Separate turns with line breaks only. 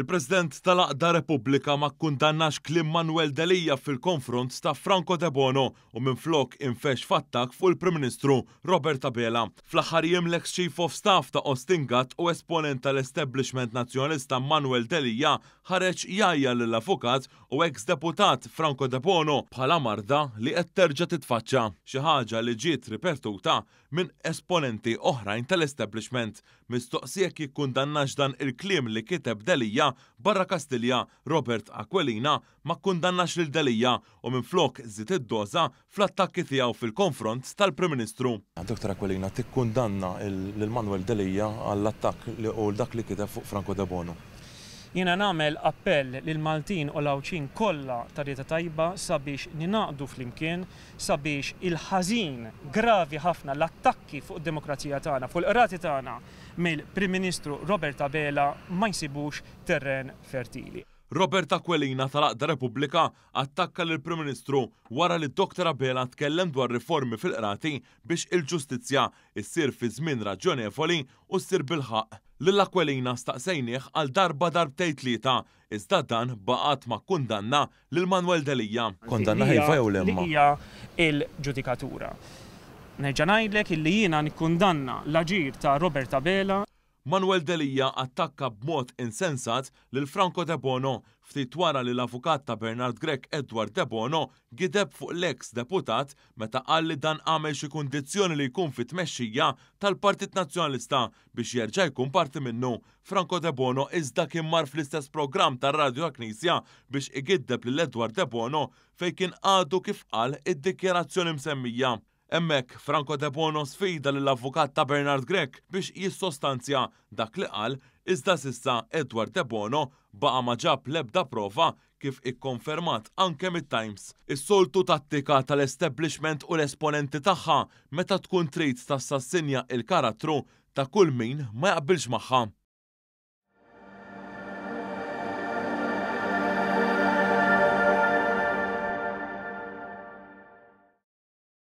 Il-President tal-Aqda Repubblika ma kundannax Klim Manuel Delija fil-konfront ta' Franco De Bono u minn flok infex fattak fuq il-Prim Ministru Robert Abela. Fl-aħħar jiem l Chief of Staff ta' Ostingat u esponent tal-Establishment Nazjonista Manuel Delija ħareġ jajja l-avukat u ex-deputat Franco De Bono bħala marda li qed terġa' titfaċċa. Xi ħaġa li ġiet ripertuta minn esponenti oħrajn tal-establishment. Mistoqsijek jikkundannax dan il-klim li kiteb Delija Kastilja, barra Kastilja Robert Aquelina ma kundannax lil delija u minn flok zit id-doza fl-attakki tiegħu fil-konfront tal-Prim Ministru. Dr. Aquelina tikkundanna il-Manuel Delija għall-attakk li u dak li kiteb fuq Franco de Bono.
Jina namel appell lil Maltin u lawċin kollha ta' rieta tajba sabiex ninaqdu flimkien sabiex il-ħażin gravi ħafna l-attakki fuq id-demokrazija tagħna, fuq l-qrati tagħna mill-Prim Ministru Robert Abela ma jsibux terren fertili.
Robert Aquelina tal-Aqda Repubblika attakka l prim Ministru wara li Dr. Abela tkellem dwar riformi fil-qrati biex il-ġustizzja issir fi żmien raġonevoli u ssir bil-ħaq l akwelina staqsejniħ għal darba li tlieta, iżda dan baqat ma' kundanna lil Manuel
Delija. Kundanna ħajfa jew lemma. Hija il-ġudikatura. Nerġa' ngħidlek illi jiena nikkundanna l-aġir ta' Robert Abela Manuel Delija
attakka b'mod insensat lil Franco De Bono ftit wara li l-avukat ta' Bernard Grek Edward De Bono gideb fuq l-eks deputat meta qal li dan għamel xi kundizzjoni li jkun fit tal-Partit Nazzjonalista biex jerġa' jkun parti minnu. Franco De Bono iżda kien mar fl-istess programm tar-Radio Knisja biex igiddeb lil Edward De Bono fejn kien għadu kif qal id-dikjerazzjoni msemmija. Emmek Franco de Bono sfida l-avukat ta' Bernard Grek biex jissostanzja dak li qal iżda sissa Edward de Bono baqa ma ġab lebda prova kif ikkonfermat anke mit-Times. Is-soltu tattika tal-establishment u l-esponenti tagħha meta tkun trid tassassinja il-karattru ta' kull min ma jaqbilx magħha.